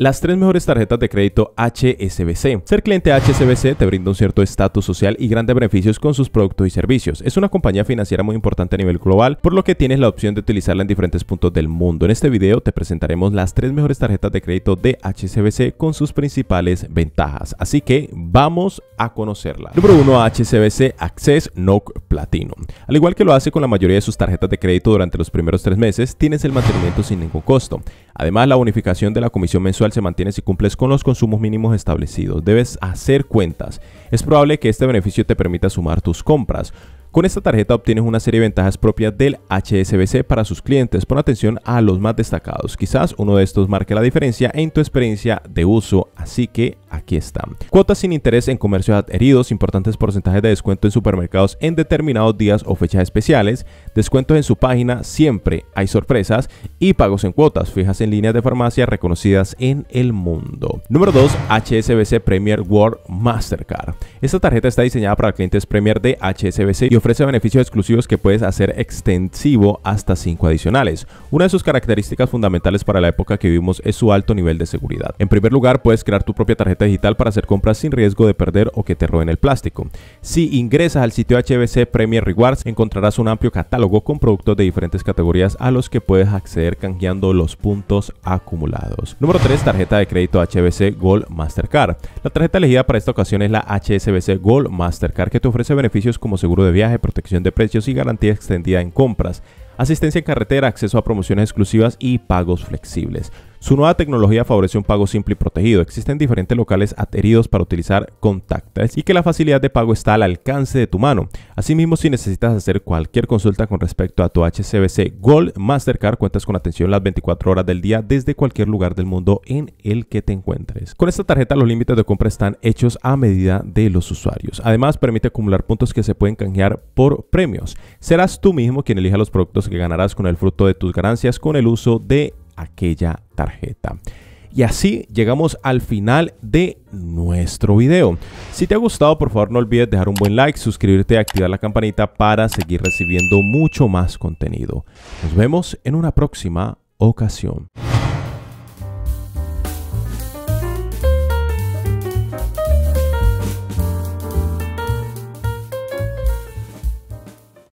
Las tres mejores tarjetas de crédito HSBC. Ser cliente HSBC te brinda un cierto estatus social y grandes beneficios con sus productos y servicios. Es una compañía financiera muy importante a nivel global, por lo que tienes la opción de utilizarla en diferentes puntos del mundo. En este video te presentaremos las tres mejores tarjetas de crédito de HSBC con sus principales ventajas. Así que vamos a conocerla. Número 1. HSBC Access NOC Platinum. Al igual que lo hace con la mayoría de sus tarjetas de crédito durante los primeros tres meses, tienes el mantenimiento sin ningún costo. Además, la bonificación de la comisión mensual se mantiene si cumples con los consumos mínimos establecidos. Debes hacer cuentas. Es probable que este beneficio te permita sumar tus compras. Con esta tarjeta obtienes una serie de ventajas propias del HSBC para sus clientes. Pon atención a los más destacados. Quizás uno de estos marque la diferencia en tu experiencia de uso, así que aquí están. Cuotas sin interés en comercios adheridos, importantes porcentajes de descuento en supermercados en determinados días o fechas especiales, descuentos en su página, siempre hay sorpresas y pagos en cuotas fijas en líneas de farmacia reconocidas en el mundo. Número 2, HSBC Premier World Mastercard. Esta tarjeta está diseñada para clientes Premier de HSBC y ofrece beneficios exclusivos que puedes hacer extensivo hasta 5 adicionales. Una de sus características fundamentales para la época que vivimos es su alto nivel de seguridad. En primer lugar, puedes crear tu propia tarjeta digital para hacer compras sin riesgo de perder o que te roben el plástico. Si ingresas al sitio HBC Premier Rewards, encontrarás un amplio catálogo con productos de diferentes categorías a los que puedes acceder canjeando los puntos acumulados. Número 3, tarjeta de crédito HBC Gold Mastercard. La tarjeta elegida para esta ocasión es la HSBC Gold Mastercard que te ofrece beneficios como seguro de viaje de protección de precios y garantía extendida en compras asistencia en carretera, acceso a promociones exclusivas y pagos flexibles. Su nueva tecnología favorece un pago simple y protegido. Existen diferentes locales adheridos para utilizar contactless y que la facilidad de pago está al alcance de tu mano. Asimismo, si necesitas hacer cualquier consulta con respecto a tu HCBC Gold Mastercard, cuentas con atención las 24 horas del día desde cualquier lugar del mundo en el que te encuentres. Con esta tarjeta los límites de compra están hechos a medida de los usuarios. Además, permite acumular puntos que se pueden canjear por premios. Serás tú mismo quien elija los productos que ganarás con el fruto de tus ganancias con el uso de aquella tarjeta. Y así llegamos al final de nuestro video. Si te ha gustado, por favor no olvides dejar un buen like, suscribirte y activar la campanita para seguir recibiendo mucho más contenido. Nos vemos en una próxima ocasión.